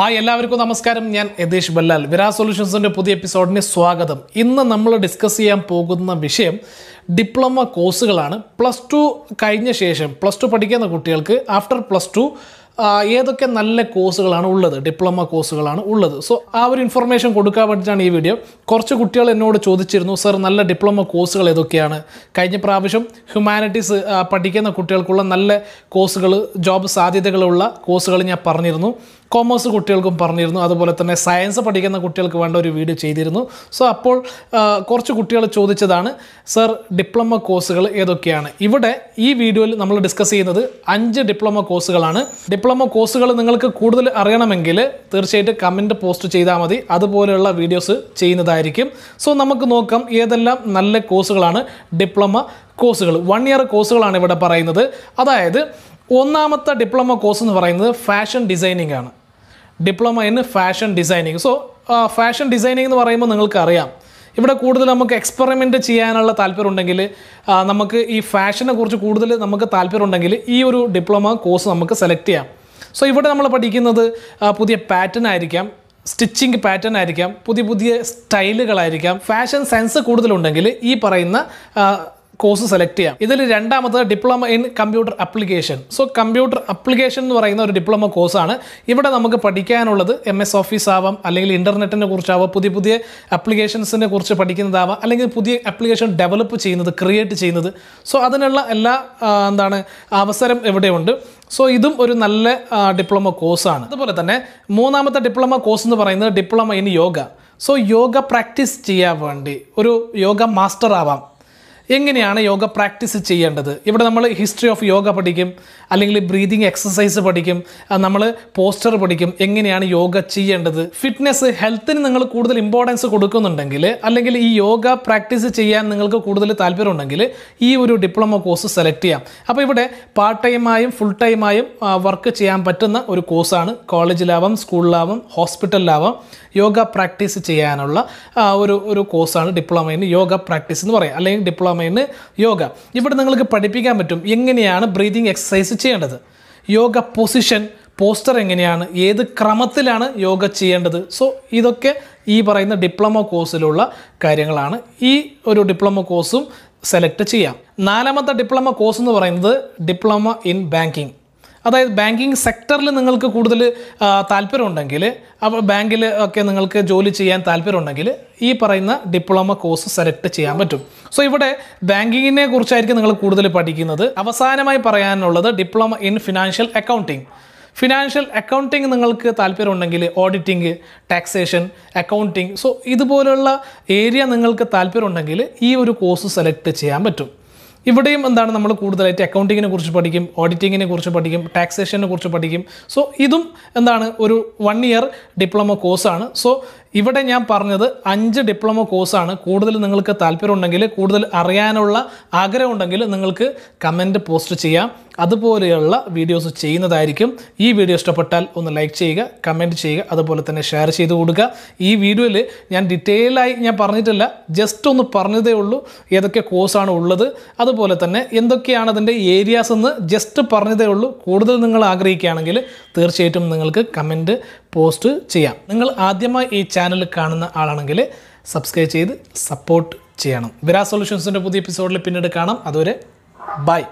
hi എല്ലാവർക്കും നമസ്കാരം ഞാൻ യതീഷ് ബല്ലാൽ വിരാ സൊല്യൂഷൻസിൻ്റെ പുതിയ എപ്പിസോഡിന് സ്വാഗതം ഇന്ന് നമ്മൾ ഡിസ്കസ് ചെയ്യാൻ പോകുന്ന വിഷയം ഡിപ്ലോമ കോഴ്സുകളാണ് പ്ലസ് ടു കഴിഞ്ഞ ശേഷം പ്ലസ് ടു പഠിക്കുന്ന കുട്ടികൾക്ക് ആഫ്റ്റർ പ്ലസ് ടു ഏതൊക്കെ നല്ല കോഴ്സുകളാണ് ഉള്ളത് ഡിപ്ലോമ കോഴ്സുകളാണ് ഉള്ളത് സോ ആ ഒരു ഇൻഫർമേഷൻ കൊടുക്കാൻ വേണ്ടിയിട്ടാണ് ഈ വീഡിയോ കുറച്ച് കുട്ടികൾ എന്നോട് ചോദിച്ചിരുന്നു സർ നല്ല ഡിപ്ലോമ കോഴ്സുകൾ ഏതൊക്കെയാണ് കഴിഞ്ഞ പ്രാവശ്യം ഹ്യൂമാനിറ്റീസ് പഠിക്കുന്ന കുട്ടികൾക്കുള്ള നല്ല കോഴ്സുകൾ ജോബ് സാധ്യതകളുള്ള കോഴ്സുകൾ ഞാൻ പറഞ്ഞിരുന്നു കോമേഴ്സ് കുട്ടികൾക്കും പറഞ്ഞിരുന്നു അതുപോലെ തന്നെ സയൻസ് പഠിക്കുന്ന കുട്ടികൾക്ക് വേണ്ട ഒരു വീഡിയോ ചെയ്തിരുന്നു സോ അപ്പോൾ കുറച്ച് കുട്ടികൾ ചോദിച്ചതാണ് സർ ഡിപ്ലോമ കോഴ്സുകൾ ഏതൊക്കെയാണ് ഇവിടെ ഈ വീഡിയോയിൽ നമ്മൾ ഡിസ്കസ് ചെയ്യുന്നത് അഞ്ച് ഡിപ്ലോമ കോഴ്സുകളാണ് ഡിപ്ലോമ കോഴ്സുകൾ നിങ്ങൾക്ക് കൂടുതൽ അറിയണമെങ്കിൽ തീർച്ചയായിട്ടും കമൻറ്റ് പോസ്റ്റ് ചെയ്താൽ മതി അതുപോലെയുള്ള വീഡിയോസ് ചെയ്യുന്നതായിരിക്കും സോ നമുക്ക് നോക്കാം ഏതെല്ലാം നല്ല കോഴ്സുകളാണ് ഡിപ്ലോമ കോഴ്സുകൾ വൺ ഇയർ കോഴ്സുകളാണ് ഇവിടെ പറയുന്നത് അതായത് ഒന്നാമത്തെ ഡിപ്ലോമ കോഴ്സ് എന്ന് പറയുന്നത് ഫാഷൻ ഡിസൈനിങ് ആണ് diploma in fashion designing so fashion designing എന്ന് പറയുമ്പോൾ നിങ്ങൾക്കറിയാം ഇവിടെ കൂടുതൽ നമുക്ക് എക്സ്പെറിമെൻ്റ് ചെയ്യാനുള്ള ഉണ്ടെങ്കിൽ നമുക്ക് ഈ ഫാഷനെ കുറിച്ച് കൂടുതൽ നമുക്ക് ഉണ്ടെങ്കിൽ ഈ ഒരു ഡിപ്ലോമ കോഴ്സ് നമുക്ക് സെലക്ട് ചെയ്യാം സോ ഇവിടെ നമ്മൾ പഠിക്കുന്നത് പുതിയ പാറ്റേൺ ആയിരിക്കാം സ്റ്റിച്ചിങ് പാറ്റേൺ ആയിരിക്കാം പുതിയ പുതിയ സ്റ്റൈലുകളായിരിക്കാം ഫാഷൻ സെൻസ് കൂടുതലുണ്ടെങ്കിൽ ഈ പറയുന്ന കോഴ്സ് സെലക്ട് ചെയ്യാം ഇതിൽ രണ്ടാമത് diploma in computer application so computer application എന്ന് പറയുന്ന ഒരു ഡിപ്ലോമ കോഴ്സാണ് ഇവിടെ നമുക്ക് പഠിക്കാനുള്ളത് എം എസ് ഓഫീസ് ആവാം അല്ലെങ്കിൽ ഇന്റർനെറ്റിനെ കുറിച്ചാവാം പുതിയ പുതിയ അപ്ലിക്കേഷൻസിനെ കുറിച്ച് പഠിക്കുന്നതാവാം അല്ലെങ്കിൽ പുതിയ അപ്ലിക്കേഷൻ ഡെവലപ്പ് ചെയ്യുന്നത് ക്രിയേറ്റ് ചെയ്യുന്നത് സോ അതിനുള്ള എല്ലാ എന്താണ് അവസരം ഇവിടെയുണ്ട് സോ ഇതും ഒരു നല്ല ഡിപ്ലോമ കോഴ്സാണ് അതുപോലെ തന്നെ മൂന്നാമത്തെ ഡിപ്ലോമ കോഴ്സ് എന്ന് പറയുന്നത് diploma in yoga so yoga practice ചെയ്യാൻ വേണ്ടി ഒരു യോഗ മാസ്റ്റർ ആവാം എങ്ങനെയാണ് യോഗ പ്രാക്ടീസ് ചെയ്യേണ്ടത് ഇവിടെ നമ്മൾ ഹിസ്റ്ററി ഓഫ് യോഗ പഠിക്കും അല്ലെങ്കിൽ ബ്രീതിങ് എക്സസൈസ് പഠിക്കും നമ്മൾ പോസ്റ്റർ പഠിക്കും എങ്ങനെയാണ് യോഗ ചെയ്യേണ്ടത് ഫിറ്റ്നസ് ഹെൽത്തിന് നിങ്ങൾ കൂടുതൽ ഇമ്പോർട്ടൻസ് കൊടുക്കുന്നുണ്ടെങ്കിൽ അല്ലെങ്കിൽ ഈ യോഗ പ്രാക്ടീസ് ചെയ്യാൻ നിങ്ങൾക്ക് കൂടുതൽ താല്പര്യമുണ്ടെങ്കിൽ ഈ ഒരു ഡിപ്ലോമ കോഴ്സ് സെലക്ട് ചെയ്യാം അപ്പോൾ ഇവിടെ പാർട്ട് ടൈമായും ഫുൾ ടൈമായും വർക്ക് ചെയ്യാൻ പറ്റുന്ന ഒരു കോഴ്സാണ് കോളേജിലാവാം സ്കൂളിലാവാം ഹോസ്പിറ്റലിലാവാം യോഗ പ്രാക്ടീസ് ചെയ്യാനുള്ള ഒരു ഒരു കോഴ്സാണ് ഡിപ്ലോമ യോഗ പ്രാക്ടീസ് എന്ന് പറയാം അല്ലെങ്കിൽ ഡിപ്ലോമ ഷർമ്മയിന്ന് യോഗ ഇവിടെ നിങ്ങൾക്ക് പഠിപ്പിക്കാൻ പറ്റും എങ്ങനെയാണ് ബ്രീതിങ് എക്സസൈസ് ചെയ്യേണ്ടത് യോഗ പൊസിഷൻ പോസ്റ്റർ എങ്ങനെയാണ് ഏത് ക്രമത്തിലാണ് യോഗ ചെയ്യേണ്ടത് സോ ഇതൊക്കെ ഈ പറയുന്ന ഡിപ്ലോമ കോഴ്സിലുള്ള കാര്യങ്ങളാണ് ഈ ഒരു ഡിപ്ലോമ കോഴ്സും സെലക്ട് ചെയ്യാം നാലാമത്തെ ഡിപ്ലോമ കോഴ്സ് എന്ന് പറയുന്നത് ഡിപ്ലോമ ഇൻ ബാങ്കിങ് അതായത് ബാങ്കിങ് സെക്ടറിൽ നിങ്ങൾക്ക് കൂടുതൽ താല്പര്യമുണ്ടെങ്കിൽ അപ്പോൾ ബാങ്കിൽ ഒക്കെ നിങ്ങൾക്ക് ജോലി ചെയ്യാൻ താല്പര്യമുണ്ടെങ്കിൽ ഈ പറയുന്ന ഡിപ്ലോമ കോഴ്സ് സെലക്ട് ചെയ്യാൻ പറ്റും സോ ഇവിടെ ബാങ്കിങ്ങിനെ കുറിച്ചായിരിക്കും നിങ്ങൾ കൂടുതൽ പഠിക്കുന്നത് അവസാനമായി പറയാനുള്ളത് diploma in financial accounting financial accounting നിങ്ങൾക്ക് താല്പര്യമുണ്ടെങ്കിൽ ഓഡിറ്റിംഗ് ടാക്സേഷൻ അക്കൗണ്ടിങ് സോ ഇതുപോലുള്ള ഏരിയ നിങ്ങൾക്ക് താല്പര്യമുണ്ടെങ്കിൽ ഈ ഒരു കോഴ്സ് സെലക്ട് ചെയ്യാൻ പറ്റും ഇവിടെയും എന്താണ് നമ്മൾ കൂടുതലായിട്ട് അക്കൗണ്ടിങ്ങിനെ കുറിച്ച് പഠിക്കും ഓഡിറ്റിങ്ങിനെ കുറിച്ച് പഠിക്കും ടാക്സേഷനെ കുറിച്ച് പഠിക്കും സോ ഇതും എന്താണ് ഒരു വൺ ഇയർ ഡിപ്ലോമ കോഴ്സാണ് സോ ഇവിടെ ഞാൻ പറഞ്ഞത് അഞ്ച് ഡിപ്ലോമ കോഴ്സാണ് കൂടുതൽ നിങ്ങൾക്ക് താല്പര്യമുണ്ടെങ്കിൽ കൂടുതൽ അറിയാനുള്ള ആഗ്രഹമുണ്ടെങ്കിൽ നിങ്ങൾക്ക് കമൻറ്റ് പോസ്റ്റ് ചെയ്യാം അതുപോലെയുള്ള വീഡിയോസ് ചെയ്യുന്നതായിരിക്കും ഈ വീഡിയോ ഇഷ്ടപ്പെട്ടാൽ ഒന്ന് ലൈക്ക് ചെയ്യുക കമൻറ്റ് ചെയ്യുക അതുപോലെ തന്നെ ഷെയർ ചെയ്ത് കൊടുക്കുക ഈ വീഡിയോയിൽ ഞാൻ ഡീറ്റെയിലായി ഞാൻ പറഞ്ഞിട്ടില്ല ജസ്റ്റ് ഒന്ന് പറഞ്ഞതേ ഉള്ളൂ ഏതൊക്കെ കോഴ്സാണ് ഉള്ളത് അതുപോലെ തന്നെ എന്തൊക്കെയാണ് അതിൻ്റെ ഏരിയാസ് എന്ന് ജസ്റ്റ് പറഞ്ഞതേ ഉള്ളൂ കൂടുതൽ നിങ്ങൾ ആഗ്രഹിക്കുകയാണെങ്കിൽ തീർച്ചയായിട്ടും നിങ്ങൾക്ക് കമൻറ്റ് പോസ്റ്റ് ചെയ്യാം നിങ്ങൾ ആദ്യമായി ഈ ചാനൽ കാണുന്ന ആളാണെങ്കിൽ സബ്സ്ക്രൈബ് ചെയ്ത് സപ്പോർട്ട് ചെയ്യണം വിരാ സൊല്യൂഷൻസിൻ്റെ പുതിയ എപ്പിസോഡിൽ പിന്നീട് കാണാം അതുവരെ ബൈ